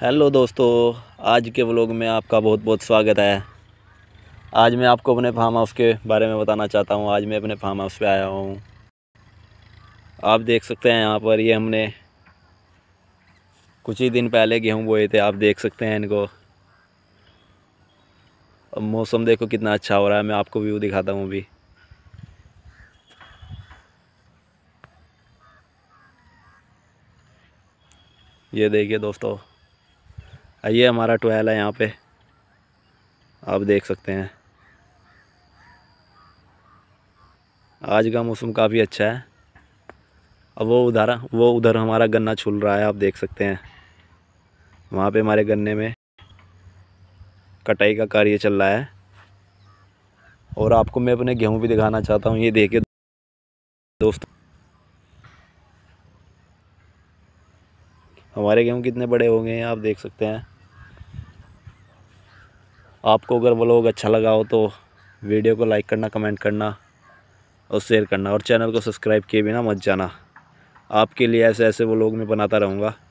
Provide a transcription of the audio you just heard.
hello दोस्तों आज के व्लॉग में आपका बहुत बहुत स्वागत है आज मैं आपको अपने फार्म हाउस के बारे में बताना चाहता हूँ आज मैं अपने फार्म हाउस पे आया हूँ आप देख सकते हैं यहाँ पर ये हमने कुछ ही दिन पहले गेहूँ बोए थे आप देख सकते हैं इनको अब मौसम देखो कितना अच्छा हो रहा है मैं आपको व्यू दिखाता हूँ अभी ये देखिए दोस्तों ये हमारा ट्वेल है यहाँ पे आप देख सकते हैं आज का मौसम काफ़ी अच्छा है अब वो उधर वो उधर हमारा गन्ना छुल रहा है आप देख सकते हैं वहाँ पे हमारे गन्ने में कटाई का कार्य चल रहा है और आपको मैं अपने गेहूँ भी दिखाना चाहता हूँ ये देखिए दोस्तों हमारे गेहूँ कितने बड़े हो गए हैं आप देख सकते हैं आपको अगर व्लॉग अच्छा लगा हो तो वीडियो को लाइक करना कमेंट करना और शेयर करना और चैनल को सब्सक्राइब किए बिना मत जाना आपके लिए ऐसे ऐसे व्लॉग मैं बनाता रहूँगा